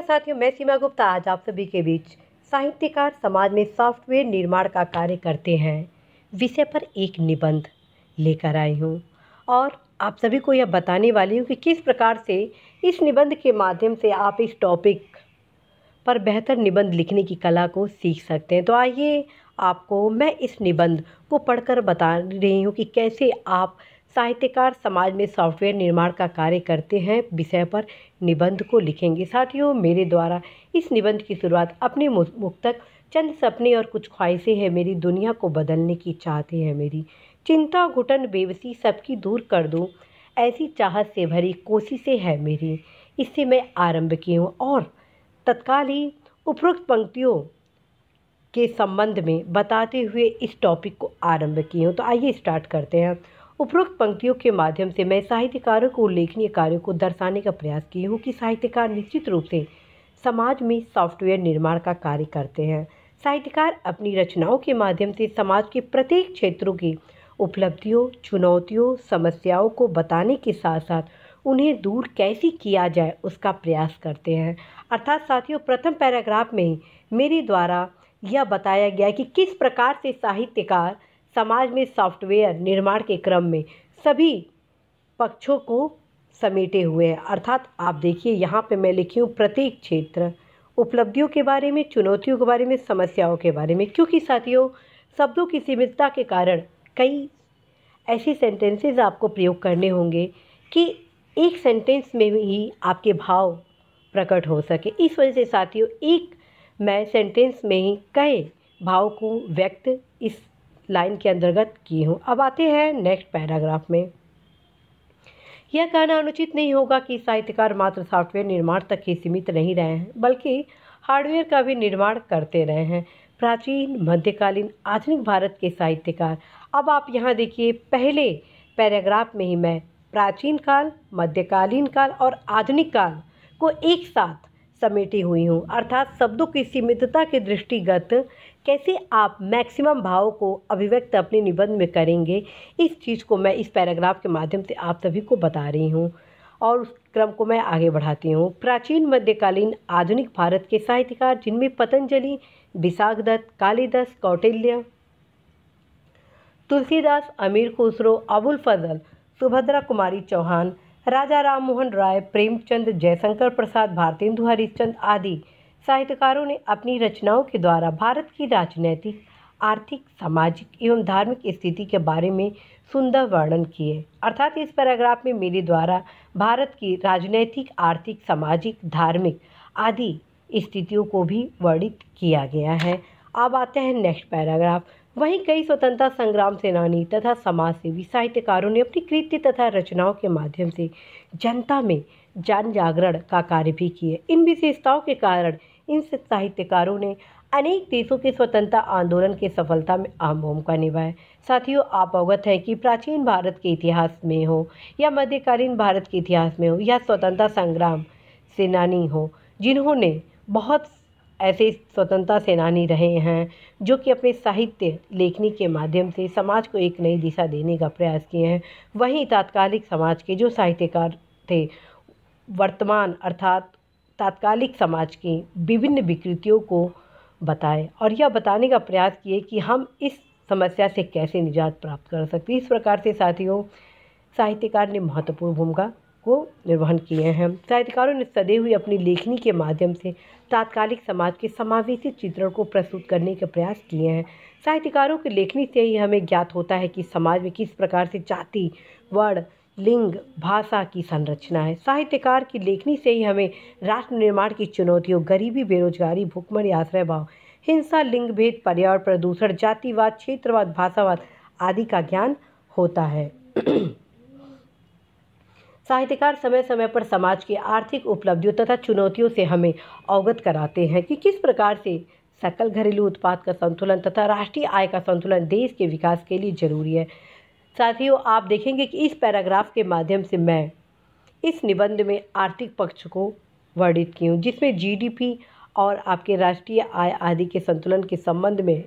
नमस्कार साथियों मैं सीमा गुप्ता आज आप सभी के बीच साहित्यकार समाज में सॉफ्टवेयर निर्माण का कार्य करते हैं विषय पर एक निबंध लेकर आई हूँ और आप सभी को यह बताने वाली हूँ कि किस प्रकार से इस निबंध के माध्यम से आप इस टॉपिक पर बेहतर निबंध लिखने की कला को सीख सकते हैं तो आइए आपको मैं इस निबंध को पढ़कर बता रही हूँ कि कैसे आप साहित्यकार समाज में सॉफ्टवेयर निर्माण का कार्य करते हैं विषय पर निबंध को लिखेंगे साथियों मेरे द्वारा इस निबंध की शुरुआत अपने मुक्तक चंद सपने और कुछ ख्वाहिशें हैं मेरी दुनिया को बदलने की चाहते हैं मेरी चिंता घुटन बेबसी सबकी दूर कर दूँ ऐसी चाहत से भरी कोशिशें हैं मेरी इससे मैं आरंभ की हूँ और तत्काल ही उपरोक्त पंक्तियों के संबंध में बताते हुए इस टॉपिक को आरंभ की हूँ तो आइए स्टार्ट करते हैं उपरोक्त पंक्तियों के माध्यम से मैं साहित्यकारों को उल्लेखनीय कार्यों को दर्शाने का प्रयास की हूँ कि साहित्यकार निश्चित रूप से समाज में सॉफ्टवेयर निर्माण का कार्य करते हैं साहित्यकार अपनी रचनाओं के माध्यम से समाज के प्रत्येक क्षेत्रों की उपलब्धियों चुनौतियों समस्याओं को बताने के साथ साथ उन्हें दूर कैसे किया जाए उसका प्रयास करते हैं अर्थात साथियों प्रथम पैराग्राफ में ही मेरे द्वारा यह बताया गया कि किस प्रकार से साहित्यकार समाज में सॉफ्टवेयर निर्माण के क्रम में सभी पक्षों को समेटे हुए हैं अर्थात आप देखिए यहाँ पे मैं लिखी हूँ प्रत्येक क्षेत्र उपलब्धियों के बारे में चुनौतियों के बारे में समस्याओं के बारे में क्योंकि साथियों शब्दों की सीमितता के कारण कई ऐसी सेंटेंसेस आपको प्रयोग करने होंगे कि एक सेंटेंस में ही आपके भाव प्रकट हो सके इस वजह से साथियों एक मैं सेंटेंस में ही कई भाव को व्यक्त इस लाइन के अंतर्गत की हूँ अब आते हैं नेक्स्ट पैराग्राफ में यह कहना अनुचित नहीं होगा कि साहित्यकार मात्र सॉफ्टवेयर निर्माण तक ही सीमित नहीं रहे हैं बल्कि हार्डवेयर का भी निर्माण करते रहे हैं प्राचीन मध्यकालीन आधुनिक भारत के साहित्यकार अब आप यहाँ देखिए पहले पैराग्राफ में ही मैं प्राचीन काल मध्यकालीन काल और आधुनिक काल को एक साथ समेटी हुई हूँ अर्थात शब्दों की सीमितता के दृष्टिगत कैसे आप मैक्सिमम भाव को अभिव्यक्त अपने निबंध में करेंगे इस चीज़ को मैं इस पैराग्राफ के माध्यम से आप सभी को बता रही हूँ और उस क्रम को मैं आगे बढ़ाती हूँ प्राचीन मध्यकालीन आधुनिक भारत के साहित्यकार जिनमें पतंजलि विशाखदत्त कालिदास कौटिल्य तुलसीदास अमीर खुसरो अबुल फजल सुभद्रा कुमारी चौहान राजा राम मोहन राय प्रेमचंद जयशंकर प्रसाद भारतेंदु हरिश्चंद आदि साहित्यकारों ने अपनी रचनाओं के द्वारा भारत की राजनैतिक आर्थिक सामाजिक एवं धार्मिक स्थिति के बारे में सुंदर वर्णन किए अर्थात इस पैराग्राफ में मेरे द्वारा भारत की राजनैतिक आर्थिक सामाजिक धार्मिक आदि स्थितियों को भी वर्णित किया गया है अब आते हैं नेक्स्ट पैराग्राफ वहीं कई स्वतंत्रता संग्राम सेनानी तथा समाज सेवी साहित्यकारों ने अपनी कृत्य तथा रचनाओं के माध्यम से जनता में जन जागरण का कार्य भी किए इन विशेषताओं के कारण इन साहित्यकारों ने अनेक देशों के स्वतंत्रता आंदोलन के सफलता में अहम भूमिका निभाया साथियों आप अवगत हैं कि प्राचीन भारत के इतिहास में हो या मध्यकालीन भारत के इतिहास में हो या स्वतंत्रता संग्राम सेनानी हो जिन्होंने बहुत ऐसे स्वतंत्रता सेनानी रहे हैं जो कि अपने साहित्य लेखनी के माध्यम से समाज को एक नई दिशा देने का प्रयास किए हैं वहीं तात्कालिक समाज के जो साहित्यकार थे वर्तमान अर्थात तात्कालिक समाज की विभिन्न विकृतियों को बताए और यह बताने का प्रयास किए कि हम इस समस्या से कैसे निजात प्राप्त कर सकते इस प्रकार से साथियों साहित्यकार ने महत्वपूर्ण भूमिका को निर्वहन किए हैं साहित्यकारों ने सदे हुई अपनी लेखनी के माध्यम से तात्कालिक समाज के समावेशी चित्रण को प्रस्तुत करने के प्रयास किए हैं साहित्यकारों की लेखनी से ही हमें ज्ञात होता है कि समाज में किस प्रकार से जाति वर्ण लिंग भाषा की संरचना है साहित्यकार की लेखनी से ही हमें राष्ट्र निर्माण की चुनौतियों गरीबी बेरोजगारी भूखमरी आश्रय भाव हिंसा लिंग भेद पर्यावरण प्रदूषण जातिवाद क्षेत्रवाद भाषावाद आदि का ज्ञान होता है साहित्यकार समय समय पर समाज की आर्थिक उपलब्धियों तथा चुनौतियों से हमें अवगत कराते हैं कि किस प्रकार से सकल घरेलू उत्पाद का संतुलन तथा राष्ट्रीय आय का संतुलन देश के विकास के लिए जरूरी है साथियों आप देखेंगे कि इस पैराग्राफ के माध्यम से मैं इस निबंध में आर्थिक पक्ष को वर्णित की हूँ जिसमें जीडीपी और आपके राष्ट्रीय आय आदि के संतुलन के संबंध में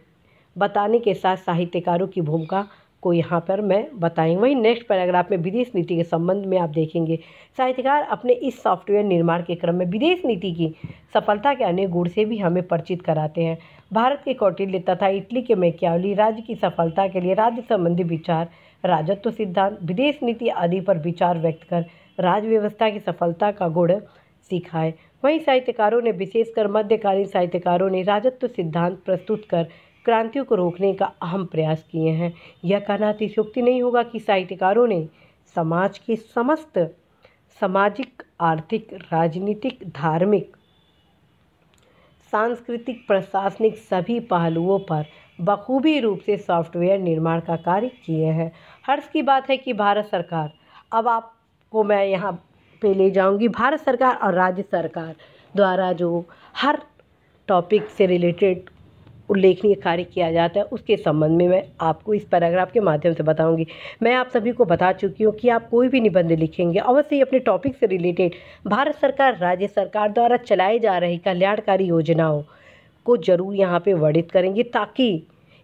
बताने के साथ साहित्यकारों की भूमिका को यहाँ पर मैं बताएँ वहीं नेक्स्ट पैराग्राफ में विदेश नीति के संबंध में आप देखेंगे साहित्यकार अपने इस सॉफ्टवेयर निर्माण के क्रम में विदेश नीति की सफलता के अनेक गुण से भी हमें परिचित कराते हैं भारत के कौटिल्य तथा इटली के मैक्यावली राज्य की सफलता के लिए राज्य संबंधी विचार राजत्व सिद्धांत विदेश नीति आदि पर विचार व्यक्त कर राज्य व्यवस्था की सफलता का गुण सिखाए वहीं साहित्यकारों ने विशेषकर मध्यकालीन साहित्यकारों ने राजत्व सिद्धांत प्रस्तुत कर क्रांतियों को रोकने का अहम प्रयास किए हैं यह कहना अतिशुक्ति नहीं होगा कि साहित्यकारों ने समाज के समस्त सामाजिक आर्थिक राजनीतिक धार्मिक सांस्कृतिक प्रशासनिक सभी पहलुओं पर बखूबी रूप से सॉफ्टवेयर निर्माण का कार्य किए हैं हर्ष की बात है कि भारत सरकार अब आपको मैं यहाँ पे ले जाऊँगी भारत सरकार और राज्य सरकार द्वारा जो हर टॉपिक से रिलेटेड उल्लेखनीय कार्य किया जाता है उसके संबंध में मैं आपको इस पैराग्राफ के माध्यम से बताऊंगी मैं आप सभी को बता चुकी हूँ कि आप कोई भी निबंध लिखेंगे अवश्य ही अपने टॉपिक से रिलेटेड भारत सरकार राज्य सरकार द्वारा चलाई जा रही कल्याणकारी योजनाओं को जरूर यहाँ पे वर्णित करेंगे ताकि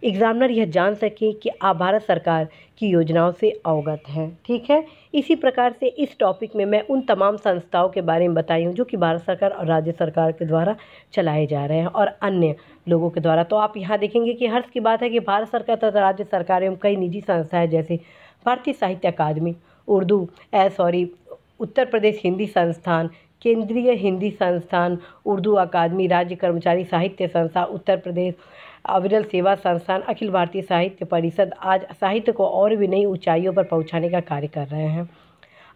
एग्ज़ामिनर यह जान सके कि आप भारत सरकार की योजनाओं से अवगत हैं ठीक है इसी प्रकार से इस टॉपिक में मैं उन तमाम संस्थाओं के बारे में बताई हूँ जो कि भारत सरकार और राज्य सरकार के द्वारा चलाए जा रहे हैं और अन्य लोगों के द्वारा तो आप यहाँ देखेंगे कि हर्ष की बात है कि भारत सरकार तथा राज्य सरकार एवं कई निजी संस्थाएँ जैसे भारतीय साहित्य अकादमी उर्दू ए सॉरी उत्तर प्रदेश हिंदी संस्थान केंद्रीय हिंदी संस्थान उर्दू अकादमी राज्य कर्मचारी साहित्य संस्था उत्तर प्रदेश अविरल सेवा संस्थान अखिल भारतीय साहित्य परिषद आज साहित्य को और भी नई ऊंचाइयों पर पहुंचाने का कार्य कर रहे हैं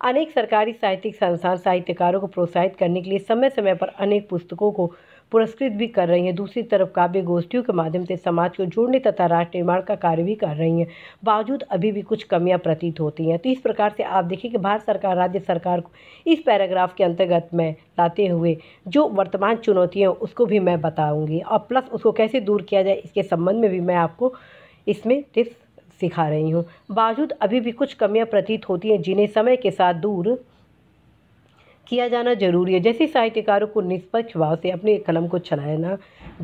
अनेक सरकारी साहित्यिक संस्थान साहित्यकारों को प्रोत्साहित करने के लिए समय समय पर अनेक पुस्तकों को पुरस्कृत भी कर रही हैं दूसरी तरफ काव्य गोष्ठियों के माध्यम से समाज को जोड़ने तथा राष्ट्र निर्माण का कार्य भी कर रही हैं बावजूद अभी भी कुछ कमियां प्रतीत होती हैं तो इस प्रकार से आप देखिए कि भारत सरकार राज्य सरकार को इस पैराग्राफ के अंतर्गत में लाते हुए जो वर्तमान चुनौतियाँ उसको भी मैं बताऊँगी और प्लस उसको कैसे दूर किया जाए इसके संबंध में भी मैं आपको इसमें टिप्स सिखा रही हूँ बावजूद अभी भी कुछ कमियाँ प्रतीत होती हैं जिन्हें समय के साथ दूर किया जाना जरूरी है जैसे साहित्यकारों को निष्पक्ष भाव से अपने कलम को चलाना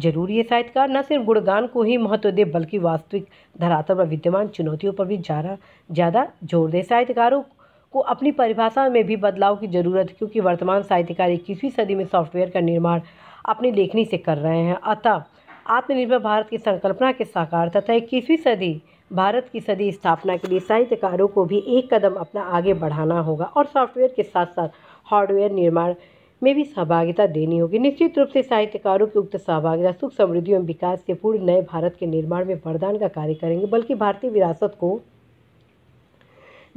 जरूरी है साहित्यकार न सिर्फ गुणगान को ही महत्व दे बल्कि वास्तविक धरातल पर विद्यमान चुनौतियों पर भी ज़्यादा ज़्यादा जोर दे साहित्यकारों को अपनी परिभाषा में भी बदलाव की ज़रूरत है क्योंकि वर्तमान साहित्यकार इक्कीसवीं सदी में सॉफ्टवेयर का निर्माण अपनी लेखनी से कर रहे हैं अतः आत्मनिर्भर भारत की संकल्पना के साकार तथा इक्कीसवीं सदी भारत की सदी स्थापना के लिए साहित्यकारों को भी एक कदम अपना आगे बढ़ाना होगा और सॉफ्टवेयर के साथ साथ हार्डवेयर निर्माण में भी सहभागिता देनी होगी निश्चित रूप से साहित्यकारों की उक्त सहभागिता सुख समृद्धि एवं विकास के पूर्ण नए भारत के निर्माण में वरदान का कार्य करेंगे बल्कि भारतीय विरासत को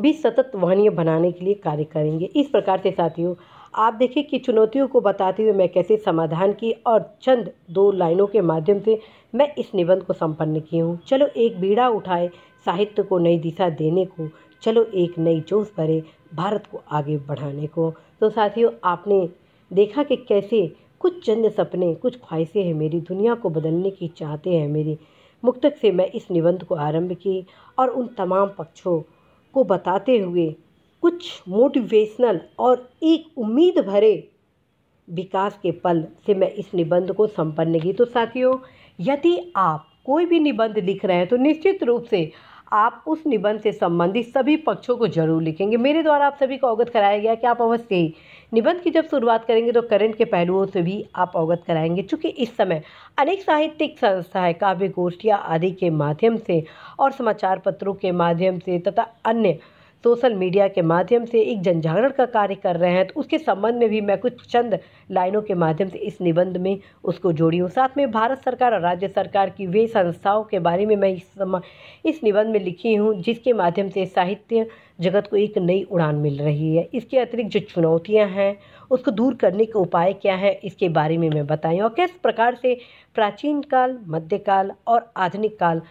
भी सतत वहनीय बनाने के लिए कार्य करेंगे इस प्रकार से साथियों आप देखिए कि चुनौतियों को बताते हुए मैं कैसे समाधान की और चंद दो लाइनों के माध्यम से मैं इस निबंध को संपन्न की हूँ चलो एक बीड़ा उठाए साहित्य को नई दिशा देने को चलो एक नई जोश भरे भारत को आगे बढ़ाने को तो साथियों आपने देखा कि कैसे कुछ चंद सपने कुछ ख्वाहिशें हैं मेरी दुनिया को बदलने की चाहते हैं मेरी मुक्तक से मैं इस निबंध को आरंभ की और उन तमाम पक्षों को बताते हुए कुछ मोटिवेशनल और एक उम्मीद भरे विकास के पल से मैं इस निबंध को संपन्न की तो साथियों यदि आप कोई भी निबंध लिख रहे हैं तो निश्चित रूप से आप उस निबंध से संबंधित सभी पक्षों को जरूर लिखेंगे मेरे द्वारा आप सभी को अवगत कराया गया कि आप अवश्य ही निबंध की जब शुरुआत करेंगे तो करंट के पहलुओं से भी आप अवगत कराएंगे क्योंकि इस समय अनेक साहित्यिक संस्थाएं काव्य गोष्ठियाँ आदि के माध्यम से और समाचार पत्रों के माध्यम से तथा अन्य सोशल मीडिया के माध्यम से एक जनजागरण का कार्य कर रहे हैं तो उसके संबंध में भी मैं कुछ चंद लाइनों के माध्यम से इस निबंध में उसको जोड़ी हूँ साथ में भारत सरकार और राज्य सरकार की वे संस्थाओं के बारे में मैं इस इस निबंध में लिखी हूँ जिसके माध्यम से साहित्य जगत को एक नई उड़ान मिल रही है इसके अतिरिक्त जो चुनौतियाँ हैं उसको दूर करने के उपाय क्या हैं इसके बारे में मैं बताएँ और किस प्रकार से प्राचीन काल मध्यकाल और आधुनिक काल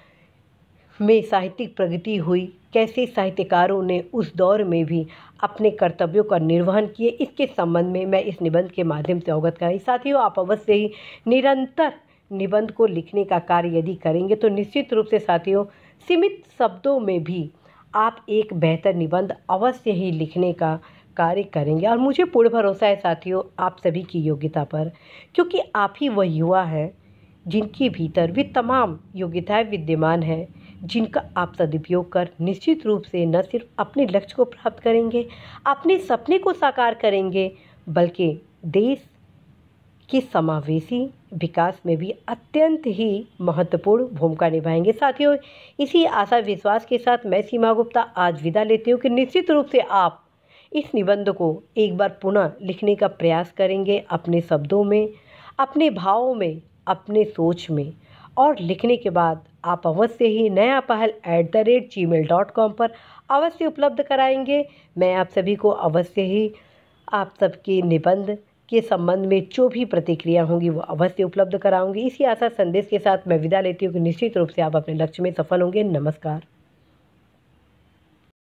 में साहित्यिक प्रगति हुई कैसे साहित्यकारों ने उस दौर में भी अपने कर्तव्यों का निर्वहन किए इसके संबंध में मैं इस निबंध के माध्यम से अवगत कराई साथियों आप अवश्य ही निरंतर निबंध को लिखने का कार्य यदि करेंगे तो निश्चित रूप से साथियों सीमित शब्दों में भी आप एक बेहतर निबंध अवश्य ही लिखने का कार्य करेंगे और मुझे पूर्ण भरोसा है साथियों आप सभी की योग्यता पर क्योंकि आप ही वह युवा हैं जिनके भीतर भी तमाम योग्यताएं विद्यमान हैं जिनका आप सदुपयोग कर निश्चित रूप से न सिर्फ अपने लक्ष्य को प्राप्त करेंगे अपने सपने को साकार करेंगे बल्कि देश के समावेशी विकास में भी अत्यंत ही महत्वपूर्ण भूमिका निभाएंगे साथियों इसी आशा विश्वास के साथ मैं सीमा गुप्ता आज विदा लेती हूँ कि निश्चित रूप से आप इस निबंध को एक बार पुनः लिखने का प्रयास करेंगे अपने शब्दों में अपने भावों में अपने सोच में और लिखने के बाद आप अवश्य ही नया पहल at the rate gmail dot com पर अवश्य उपलब्ध कराएंगे मैं आप सभी को अवश्य ही आप सबके निबंध के संबंध में जो भी प्रतिक्रिया होंगी वो अवश्य उपलब्ध कराऊंगी इसी आशा संदेश के साथ मैं विदा लेती हूँ कि निश्चित रूप से आप अपने लक्ष्य में सफल होंगे नमस्कार